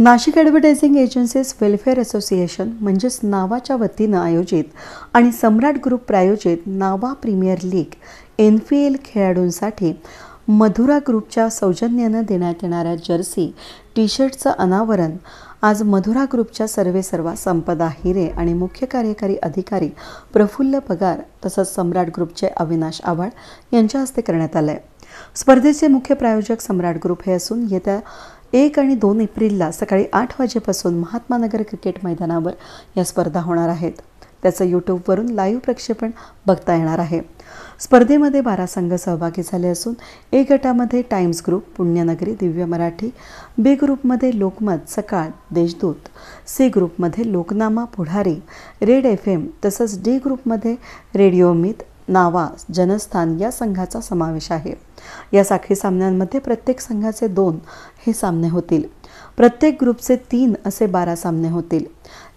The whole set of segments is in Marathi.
Nashik advertising agencies welfare association म्हणजेच नावाच्या वतीनं आयोजित आणि सम्राट ग्रुप प्रायोजित नावा premier league N P L खेळाडूंसाठी मधुरा ग्रुपच्या सौजन्यानं देण्यात येणाऱ्या जर्सी टी शर्टचं अनावरण आज मधुरा ग्रुपच्या सर्वेसर्वा संपदा हिरे आणि मुख्य कार्यकारी अधिकारी प्रफुल्ल पगार तसंच सम्राट ग्रुपचे अविनाश आव्हाड यांच्या हस्ते करण्यात आलं आहे स्पर्धेचे मुख्य प्रायोजक सम्राट ग्रुप हे असून येत्या एक आणि दोन एप्रिलला सकाळी आठ वाजेपासून नगर क्रिकेट मैदानावर या स्पर्धा होणार आहेत त्याचं यूट्यूबवरून लाईव्ह प्रक्षेपण बघता येणार आहे स्पर्धेमध्ये बारा संघ सहभागी झाले असून ए गटामध्ये टाइम्स ग्रुप पुण्यनगरी दिव्य मराठी बी ग्रुपमध्ये लोकमत सकाळ देशदूत सी ग्रुपमध्ये Loknama Pudhari red F M तसंच डी ग्रुपमध्ये रेडिओ मित नावा जनस्थान या संघाचा समावेश आहे या साखळी सामन्यांमध्ये प्रत्येक संघाचे दोन हे सामने होतील प्रत्येक ग्रुपचे तीन असे बारा सामने होतील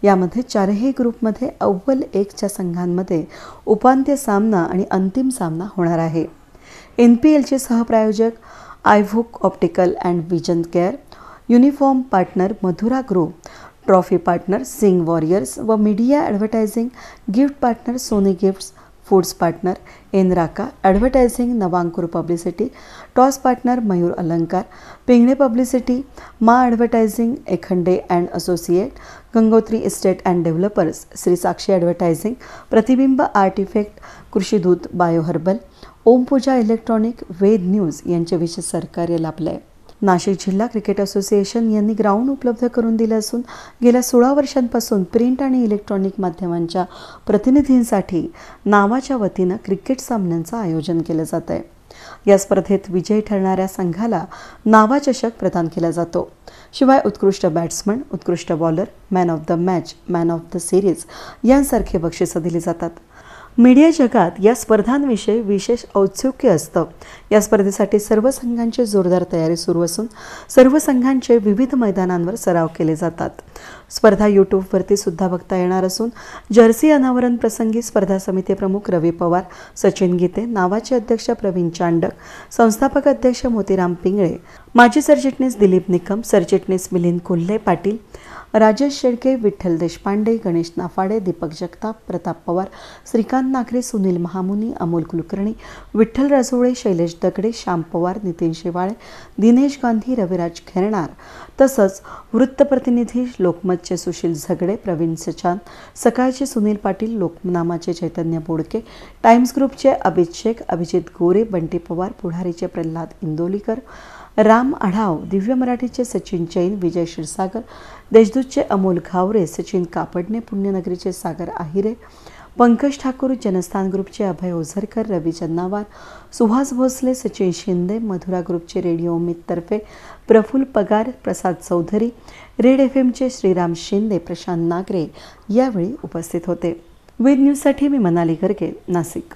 यामध्ये चारही ग्रुपमध्ये अव्वल एकच्या संघांमध्ये उपांत्य सामना आणि अंतिम सामना होणार आहे एन पी एलचे सहप्रायोजक आयव्हुक optical and vision care uniform partner Madhura group trophy partner Singh warriors व media advertising gift partner Soni gifts foods partner Raka advertising Navankur publicity toss partner Mayur Alankar Pingane publicity मा advertising Ekhande and associate Gangotri estate and developers Shri Sakshi advertising Pratibimb art effect Krishidoot bioherbal Ompuja electronic Ved news यांच्याविषयी विशेष सहकार्य लाभलं आहे नाशिक जिल्हा क्रिकेट असोसिएशन यांनी ग्राउंड उपलब्ध करून दिलं असून गेल्या सोळा वर्षांपासून प्रिंट आणि इलेक्ट्रॉनिक माध्यमांच्या प्रतिनिधींसाठी नावाच्या वतीनं क्रिकेट सामन्यांचं आयोजन केलं जात आहे या स्पर्धेत विजयी ठरणाऱ्या संघाला नावाचषक प्रदान केला जातो शिवाय उत्कृष्ट बॅट्समन उत्कृष्ट bowler man of the match man of the series यांसारखे बक्षिसं दिली जातात मीडिया जगात या स्पर्धांविषयी विशेष औत्सुक्य असतं या स्पर्धेसाठी सर्व संघांची जोरदार तयारी सुरू असून सर्व संघांचे विविध मैदानांवर सराव केले जातात स्पर्धा यूट्यूबवरती सुद्धा बघता येणार असून जर्सी अनावरण प्रसंगी स्पर्धा समिती प्रमुख रवी पवार सचिन गीते नावाचे अध्यक्ष प्रवीण चांडक संस्थापक अध्यक्ष मोतीराम पिंगळे माजी सरचिटणीस दिलीप निकम सरचिटणीस मिलिंद कोल्हे पाटील राजेश शेळके विठ्ठल देशपांडे गणेश नाफाडे दीपक जगताप प्रताप पवार श्रीकांत नाखरे सुनील महामुनी अमोल कुलकर्णी विठ्ठल राजोळे शैलेश दगडे श्याम पवार नितीन शेवाळे दिनेश गांधी रविराज खेरणार तसंच वृत्तप्रतिनिधी लोकमतचे सुशील झगडे प्रवीण सचान सकाळचे सुनील पाटील लोकनामाचे चैतन्य बोडके टाइम्स ग्रुपचे अभित शेख अभिजित गोरे बंटी पवार पुढारीचे प्रल्हाद इंदोलीकर राम आढाव दिव्य मराठीचे सचिन जैन विजय क्षीरसागर देशदूतचे अमोल घावरे सचिन कापडणे पुण्यनगरीचे सागर आहिरे पंकज ठाकूर जनस्थान ग्रुपचे अभय ओझरकर रवी चन्नावार सुहास भोसले सचिन शिंदे मधुरा ग्रुपचे रेडिओ तर्फे प्रफुल पगार प्रसाद चौधरी रेड एफ एमचे श्रीराम शिंदे प्रशांत नागरे यावेळी उपस्थित होते विद न्यूजसाठी मी मनाली गर्गे नाशिक